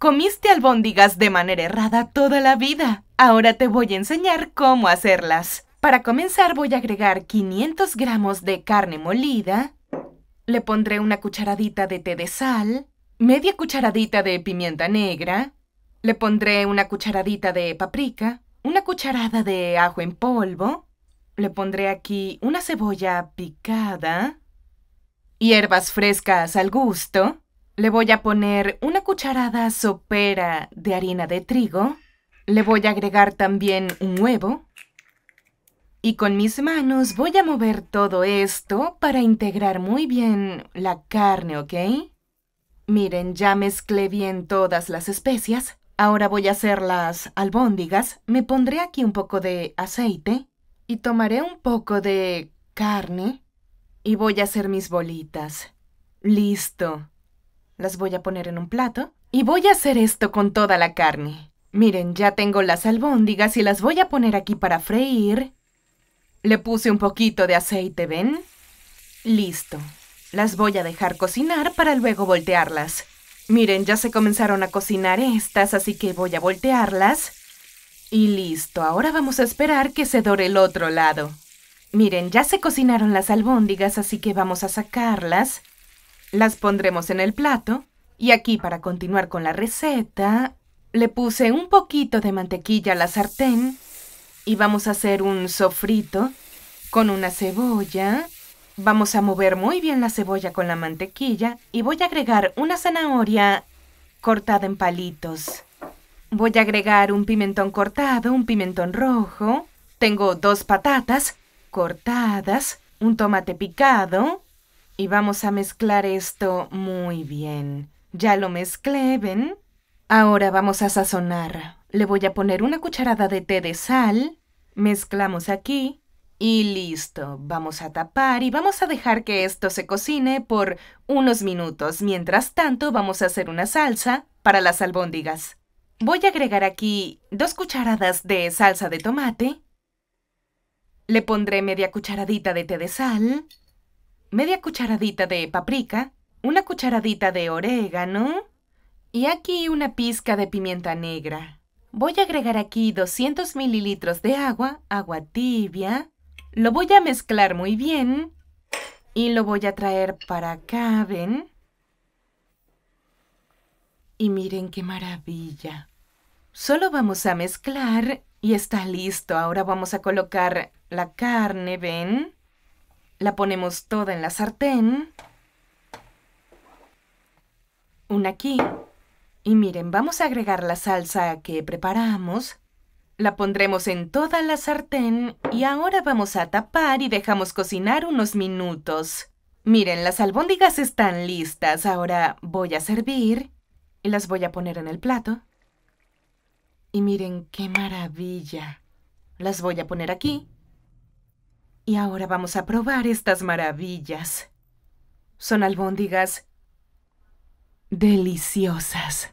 Comiste albóndigas de manera errada toda la vida. Ahora te voy a enseñar cómo hacerlas. Para comenzar voy a agregar 500 gramos de carne molida, le pondré una cucharadita de té de sal, media cucharadita de pimienta negra, le pondré una cucharadita de paprika, una cucharada de ajo en polvo, le pondré aquí una cebolla picada, hierbas frescas al gusto, le voy a poner una cucharada sopera de harina de trigo. Le voy a agregar también un huevo. Y con mis manos voy a mover todo esto para integrar muy bien la carne, ¿ok? Miren, ya mezclé bien todas las especias. Ahora voy a hacer las albóndigas. Me pondré aquí un poco de aceite y tomaré un poco de carne y voy a hacer mis bolitas. Listo. Las voy a poner en un plato y voy a hacer esto con toda la carne. Miren, ya tengo las albóndigas y las voy a poner aquí para freír. Le puse un poquito de aceite, ¿ven? Listo. Las voy a dejar cocinar para luego voltearlas. Miren, ya se comenzaron a cocinar estas, así que voy a voltearlas. Y listo, ahora vamos a esperar que se dore el otro lado. Miren, ya se cocinaron las albóndigas, así que vamos a sacarlas. Las pondremos en el plato y aquí para continuar con la receta le puse un poquito de mantequilla a la sartén y vamos a hacer un sofrito con una cebolla. Vamos a mover muy bien la cebolla con la mantequilla y voy a agregar una zanahoria cortada en palitos. Voy a agregar un pimentón cortado, un pimentón rojo. Tengo dos patatas cortadas, un tomate picado, y vamos a mezclar esto muy bien. Ya lo mezclé, ¿ven? Ahora vamos a sazonar. Le voy a poner una cucharada de té de sal. Mezclamos aquí. Y listo, vamos a tapar y vamos a dejar que esto se cocine por unos minutos. Mientras tanto, vamos a hacer una salsa para las albóndigas. Voy a agregar aquí dos cucharadas de salsa de tomate. Le pondré media cucharadita de té de sal media cucharadita de paprika, una cucharadita de orégano y aquí una pizca de pimienta negra. Voy a agregar aquí 200 mililitros de agua, agua tibia. Lo voy a mezclar muy bien y lo voy a traer para acá, ¿ven? Y miren qué maravilla. Solo vamos a mezclar y está listo. Ahora vamos a colocar la carne, ¿ven? La ponemos toda en la sartén. Una aquí. Y miren, vamos a agregar la salsa que preparamos. La pondremos en toda la sartén y ahora vamos a tapar y dejamos cocinar unos minutos. Miren, las albóndigas están listas. Ahora voy a servir y las voy a poner en el plato. Y miren qué maravilla. Las voy a poner aquí. Y ahora vamos a probar estas maravillas. Son albóndigas deliciosas.